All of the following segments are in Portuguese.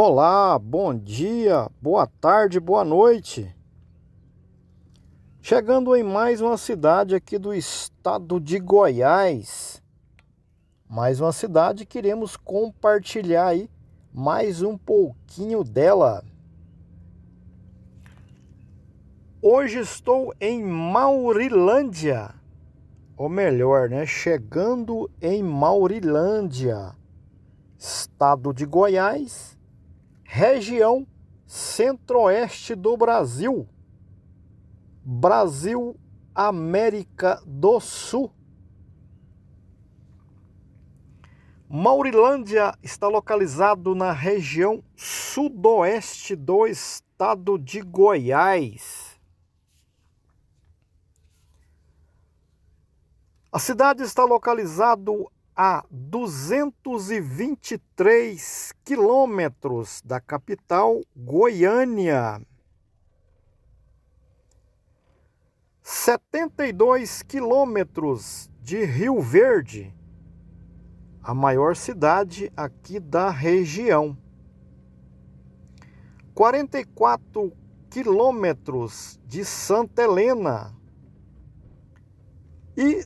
Olá, bom dia, boa tarde, boa noite. Chegando em mais uma cidade aqui do estado de Goiás. Mais uma cidade que iremos compartilhar aí mais um pouquinho dela. Hoje estou em Maurilândia. Ou melhor, né? Chegando em Maurilândia, estado de Goiás região centro-oeste do Brasil, Brasil, América do Sul. Maurilândia está localizado na região sudoeste do estado de Goiás. A cidade está localizado a 223 quilômetros da capital Goiânia. 72 quilômetros de Rio Verde, a maior cidade aqui da região. 44 quilômetros de Santa Helena e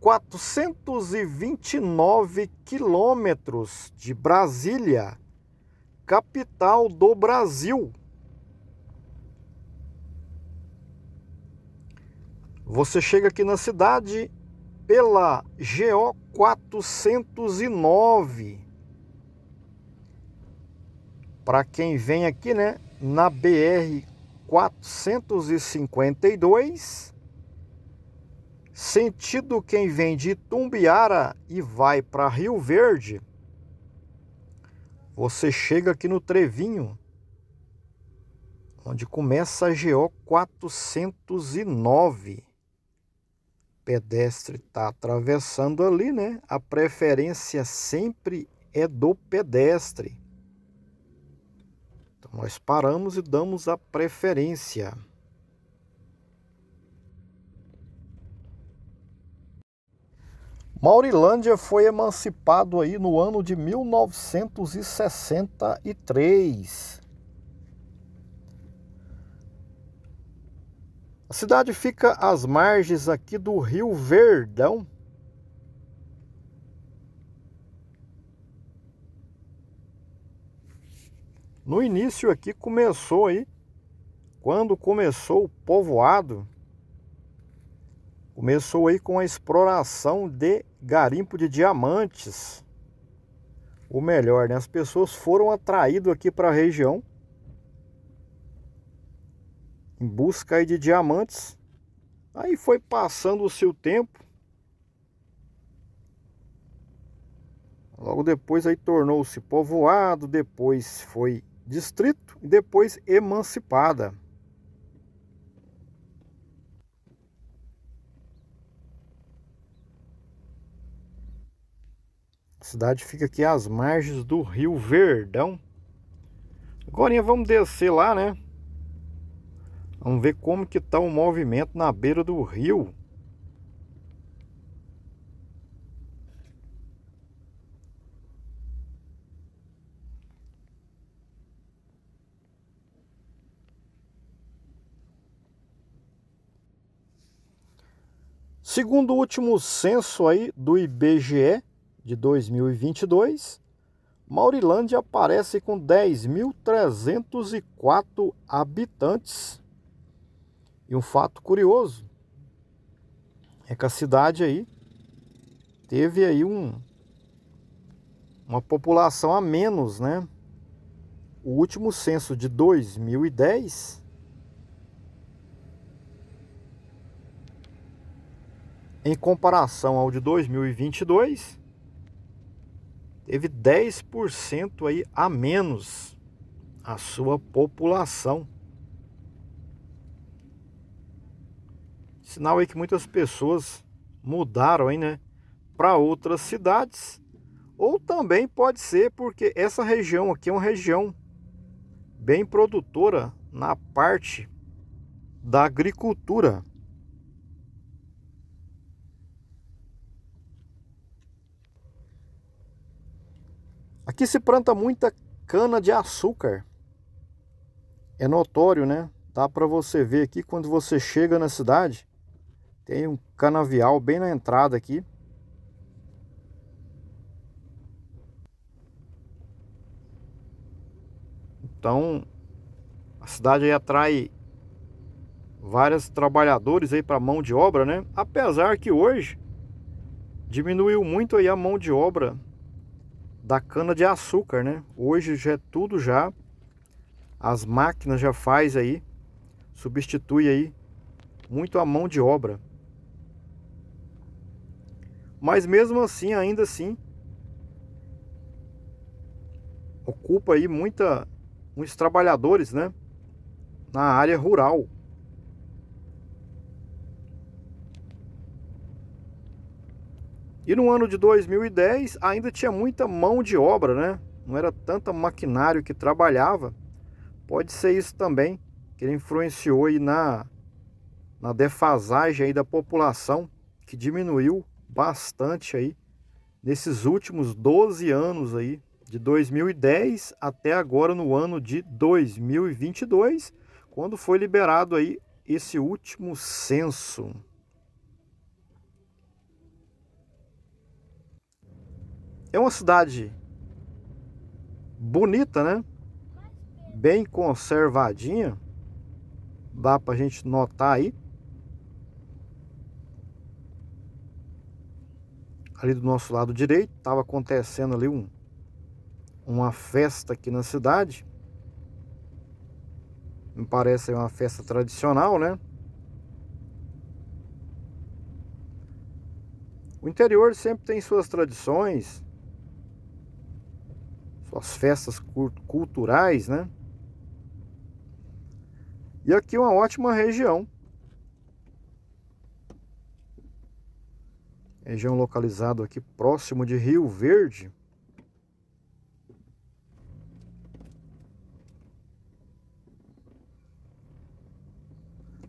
429 quilômetros de Brasília, capital do Brasil. Você chega aqui na cidade pela GO 409. Para quem vem aqui, né, na BR 452, sentido quem vem de Itumbiara e vai para Rio Verde, você chega aqui no Trevinho, onde começa a GO 409. O pedestre está atravessando ali, né? A preferência sempre é do pedestre. Então nós paramos e damos a preferência. Maurilândia foi emancipado aí no ano de 1963. A cidade fica às margens aqui do Rio Verdão. No início aqui começou aí, quando começou o povoado, Começou aí com a exploração de garimpo de diamantes. Ou melhor, né? as pessoas foram atraídas aqui para a região em busca aí de diamantes. Aí foi passando o seu tempo. Logo depois aí tornou-se povoado, depois foi distrito e depois emancipada. A cidade fica aqui às margens do Rio Verdão. Agora vamos descer lá, né? Vamos ver como que tá o movimento na beira do rio. Segundo o último censo aí do IBGE, de 2022, Maurilândia aparece com 10.304 habitantes. E um fato curioso é que a cidade aí teve aí um, uma população a menos, né? O último censo de 2010 em comparação ao de 2022 teve 10% aí a menos a sua população. Sinal aí que muitas pessoas mudaram aí, né, para outras cidades, ou também pode ser porque essa região aqui é uma região bem produtora na parte da agricultura. Aqui se planta muita cana de açúcar. É notório, né? Dá para você ver aqui quando você chega na cidade. Tem um canavial bem na entrada aqui. Então, a cidade aí atrai vários trabalhadores aí para mão de obra, né? Apesar que hoje diminuiu muito aí a mão de obra da cana de açúcar, né? Hoje já é tudo já, as máquinas já faz aí, substitui aí muito a mão de obra. Mas mesmo assim, ainda assim, ocupa aí muita, muitos trabalhadores, né? Na área rural. E no ano de 2010 ainda tinha muita mão de obra, né? Não era tanta maquinário que trabalhava. Pode ser isso também que ele influenciou aí na, na defasagem aí da população, que diminuiu bastante aí nesses últimos 12 anos aí, de 2010 até agora no ano de 2022, quando foi liberado aí esse último censo. É uma cidade bonita, né? Bem conservadinha. Dá pra gente notar aí. Ali do nosso lado direito, estava acontecendo ali um, uma festa aqui na cidade. Me parece uma festa tradicional, né? O interior sempre tem suas tradições, as festas culturais, né? E aqui é uma ótima região. Região localizada aqui próximo de Rio Verde.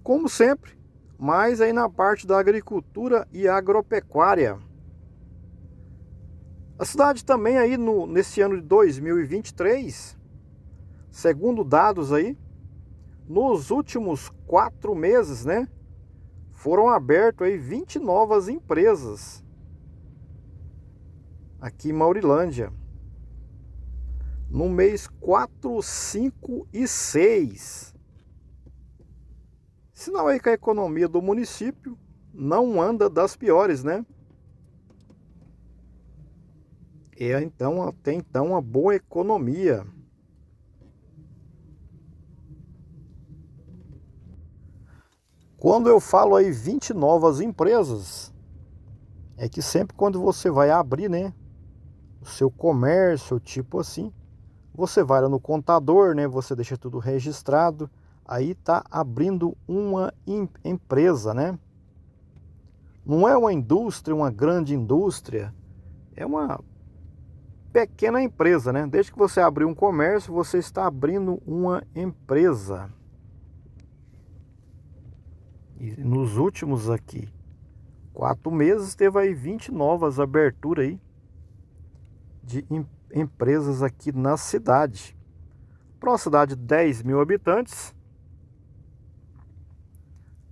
Como sempre, mais aí na parte da agricultura e agropecuária. A cidade também aí no, nesse ano de 2023, segundo dados aí, nos últimos quatro meses, né, foram abertos aí 20 novas empresas aqui em Maurilândia. No mês 4, 5 e 6. Sinal aí que a economia do município não anda das piores, né? é então até então uma boa economia. Quando eu falo aí 20 novas empresas, é que sempre quando você vai abrir, né, o seu comércio, tipo assim, você vai lá no contador, né, você deixa tudo registrado, aí tá abrindo uma empresa, né? Não é uma indústria, uma grande indústria, é uma pequena empresa, né? Desde que você abriu um comércio, você está abrindo uma empresa. E nos últimos aqui quatro meses teve aí 20 novas aberturas aí de em, empresas aqui na cidade. Para uma cidade de 10 mil habitantes,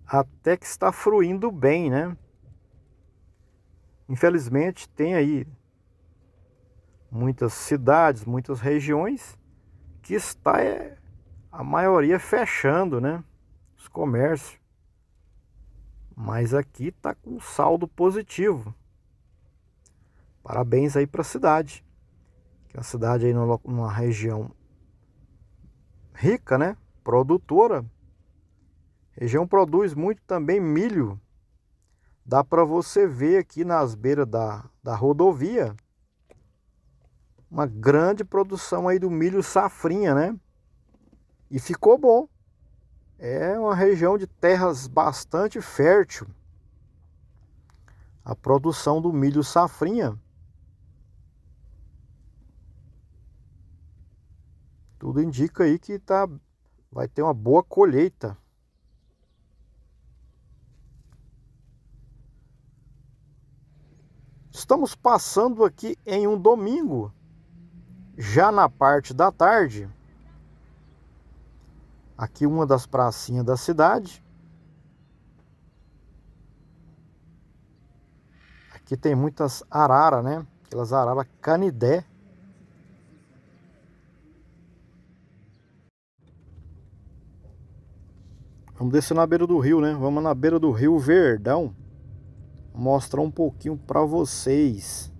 até que está fruindo bem, né? Infelizmente tem aí muitas cidades, muitas regiões que está é, a maioria fechando, né? Os comércios. Mas aqui está com saldo positivo. Parabéns aí para a cidade. Que é uma cidade aí numa região rica, né? Produtora. região produz muito também milho. Dá para você ver aqui nas beiras da, da rodovia uma grande produção aí do milho safrinha, né? E ficou bom. É uma região de terras bastante fértil. A produção do milho safrinha. Tudo indica aí que tá vai ter uma boa colheita. Estamos passando aqui em um domingo já na parte da tarde, aqui uma das pracinhas da cidade. Aqui tem muitas arara, né? Aquelas arara canidé. Vamos descer na beira do rio, né? Vamos na beira do rio Verdão. Mostrar um pouquinho para vocês.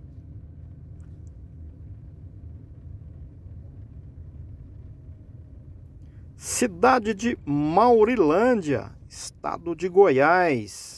cidade de Maurilândia, estado de Goiás.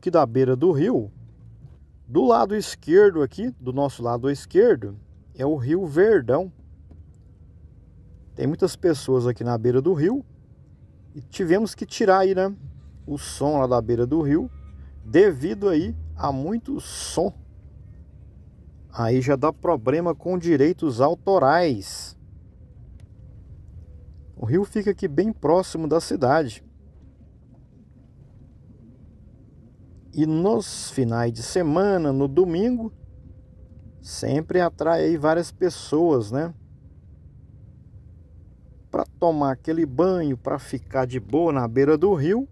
aqui da beira do rio, do lado esquerdo aqui, do nosso lado esquerdo, é o Rio Verdão. Tem muitas pessoas aqui na beira do rio e tivemos que tirar aí, né, o som lá da beira do rio, devido aí a muito som. Aí já dá problema com direitos autorais. O rio fica aqui bem próximo da cidade. E nos finais de semana, no domingo, sempre atrai várias pessoas, né? Para tomar aquele banho, para ficar de boa na beira do rio.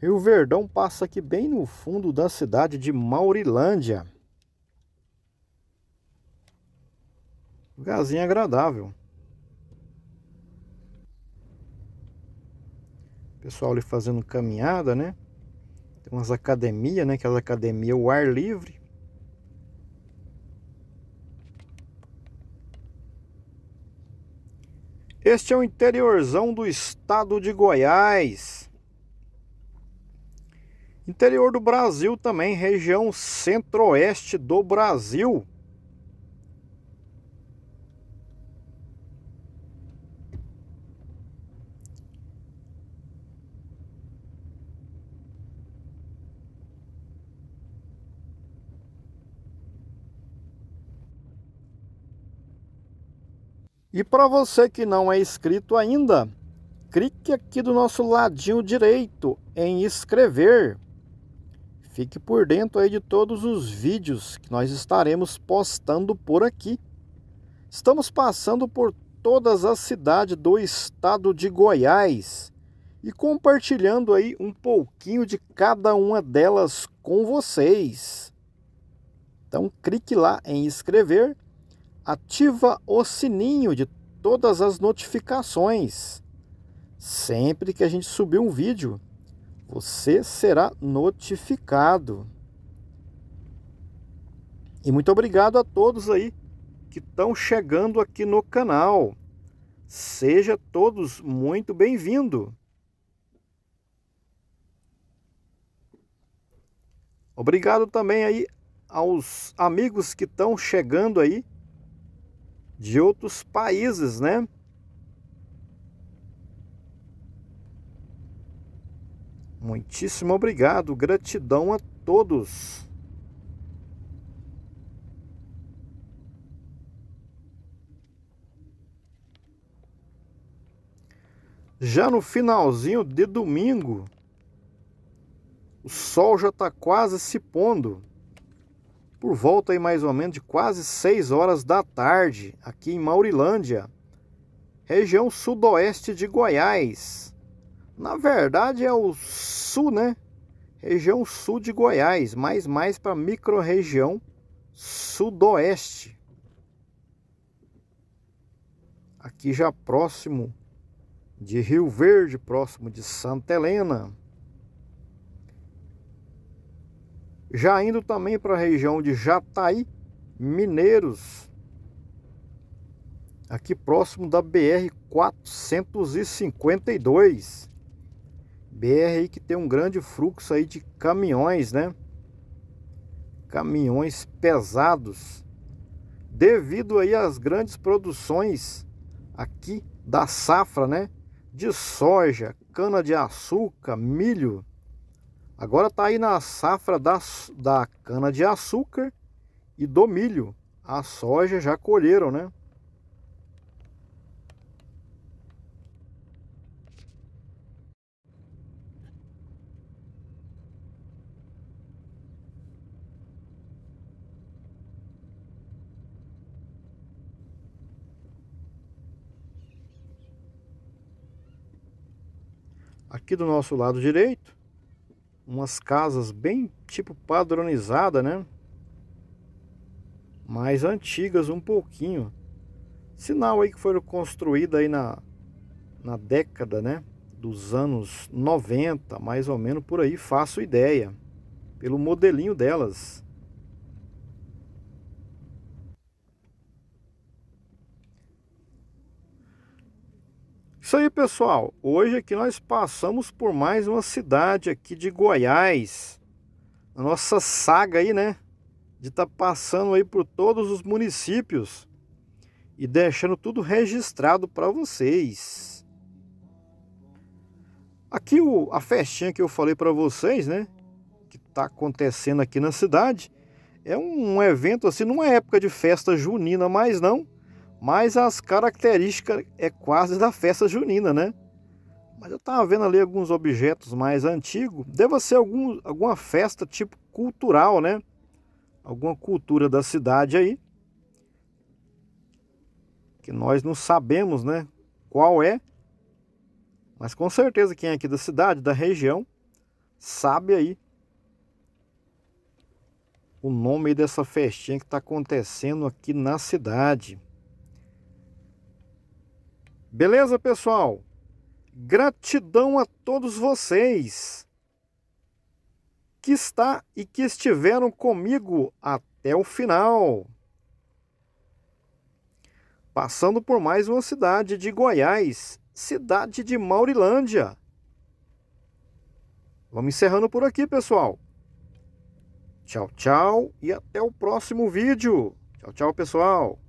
Rio Verdão passa aqui bem no fundo da cidade de Maurilândia. Lugarzinho agradável. Pessoal ali fazendo caminhada, né? Tem umas academias, né? Aquelas academias, o ar livre. Este é o interiorzão do estado de Goiás. Interior do Brasil também, região centro-oeste do Brasil. E para você que não é inscrito ainda, clique aqui do nosso ladinho direito em inscrever. Fique por dentro aí de todos os vídeos que nós estaremos postando por aqui. Estamos passando por todas as cidades do estado de Goiás e compartilhando aí um pouquinho de cada uma delas com vocês. Então clique lá em inscrever ativa o sininho de todas as notificações. Sempre que a gente subir um vídeo, você será notificado. E muito obrigado a todos aí que estão chegando aqui no canal. Seja todos muito bem-vindo. Obrigado também aí aos amigos que estão chegando aí de outros países, né? Muitíssimo obrigado, gratidão a todos. Já no finalzinho de domingo, o sol já está quase se pondo por volta aí mais ou menos de quase 6 horas da tarde, aqui em Maurilândia, região sudoeste de Goiás. Na verdade é o sul, né? Região sul de Goiás, mas mais para microrregião sudoeste. Aqui já próximo de Rio Verde, próximo de Santa Helena. Já indo também para a região de Jataí, Mineiros, aqui próximo da BR 452. BR aí que tem um grande fluxo aí de caminhões, né? Caminhões pesados. Devido aí às grandes produções aqui da safra, né? De soja, cana de açúcar, milho, Agora está aí na safra da da cana-de-açúcar e do milho. A soja já colheram, né? Aqui do nosso lado direito, umas casas bem tipo padronizada, né? Mais antigas um pouquinho. Sinal aí que foram construídas aí na, na década, né? Dos anos 90, mais ou menos por aí, faço ideia. Pelo modelinho delas. Isso aí, pessoal. Hoje aqui é nós passamos por mais uma cidade aqui de Goiás. A nossa saga aí, né? De estar tá passando aí por todos os municípios e deixando tudo registrado para vocês. Aqui o, a festinha que eu falei para vocês, né? Que está acontecendo aqui na cidade. É um evento assim, não é época de festa junina mais não mas as características é quase da festa junina, né? Mas eu estava vendo ali alguns objetos mais antigos. Deva ser algum, alguma festa tipo cultural, né? Alguma cultura da cidade aí. Que nós não sabemos, né? Qual é. Mas com certeza quem é aqui da cidade, da região, sabe aí o nome dessa festinha que está acontecendo aqui na cidade. Beleza, pessoal? Gratidão a todos vocês que está e que estiveram comigo até o final. Passando por mais uma cidade de Goiás, cidade de Maurilândia. Vamos encerrando por aqui, pessoal. Tchau, tchau e até o próximo vídeo. Tchau, tchau, pessoal.